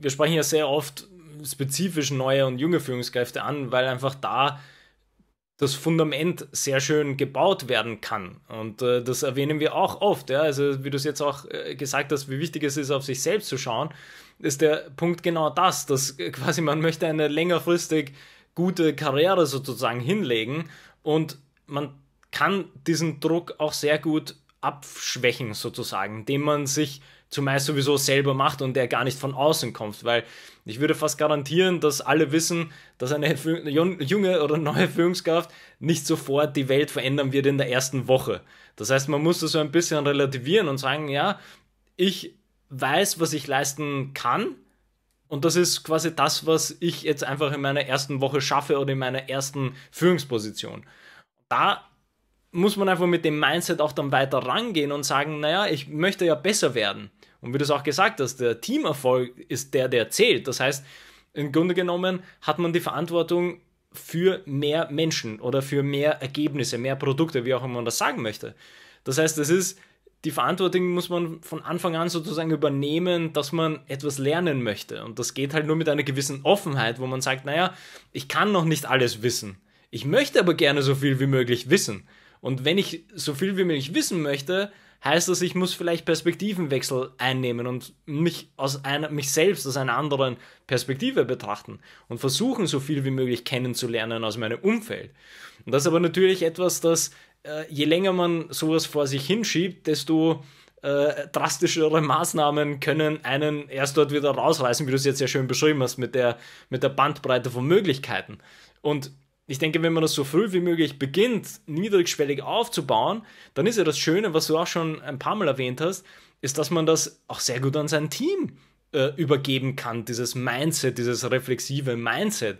wir sprechen ja sehr oft spezifisch neue und junge Führungskräfte an, weil einfach da das Fundament sehr schön gebaut werden kann. Und äh, das erwähnen wir auch oft. Ja? Also wie du es jetzt auch äh, gesagt hast, wie wichtig es ist, auf sich selbst zu schauen, ist der Punkt genau das, dass äh, quasi man möchte eine längerfristig gute Karriere sozusagen hinlegen und man kann diesen Druck auch sehr gut abschwächen sozusagen, den man sich zumeist sowieso selber macht und der gar nicht von außen kommt, weil ich würde fast garantieren, dass alle wissen, dass eine junge oder neue Führungskraft nicht sofort die Welt verändern wird in der ersten Woche. Das heißt, man muss das so ein bisschen relativieren und sagen, ja, ich weiß, was ich leisten kann und das ist quasi das, was ich jetzt einfach in meiner ersten Woche schaffe oder in meiner ersten Führungsposition. Da muss man einfach mit dem Mindset auch dann weiter rangehen und sagen, naja, ich möchte ja besser werden. Und wie du es auch gesagt hast, der Teamerfolg ist der, der zählt. Das heißt, im Grunde genommen hat man die Verantwortung für mehr Menschen oder für mehr Ergebnisse, mehr Produkte, wie auch immer man das sagen möchte. Das heißt, es ist die Verantwortung muss man von Anfang an sozusagen übernehmen, dass man etwas lernen möchte. Und das geht halt nur mit einer gewissen Offenheit, wo man sagt, naja, ich kann noch nicht alles wissen. Ich möchte aber gerne so viel wie möglich wissen. Und wenn ich so viel wie möglich wissen möchte, heißt das, ich muss vielleicht Perspektivenwechsel einnehmen und mich, aus einer, mich selbst aus einer anderen Perspektive betrachten und versuchen, so viel wie möglich kennenzulernen aus meinem Umfeld. Und das ist aber natürlich etwas, das äh, je länger man sowas vor sich hinschiebt, desto äh, drastischere Maßnahmen können einen erst dort wieder rausreißen, wie du es jetzt ja schön beschrieben hast, mit der, mit der Bandbreite von Möglichkeiten. Und ich denke, wenn man das so früh wie möglich beginnt, niedrigschwellig aufzubauen, dann ist ja das Schöne, was du auch schon ein paar Mal erwähnt hast, ist, dass man das auch sehr gut an sein Team äh, übergeben kann, dieses Mindset, dieses reflexive Mindset.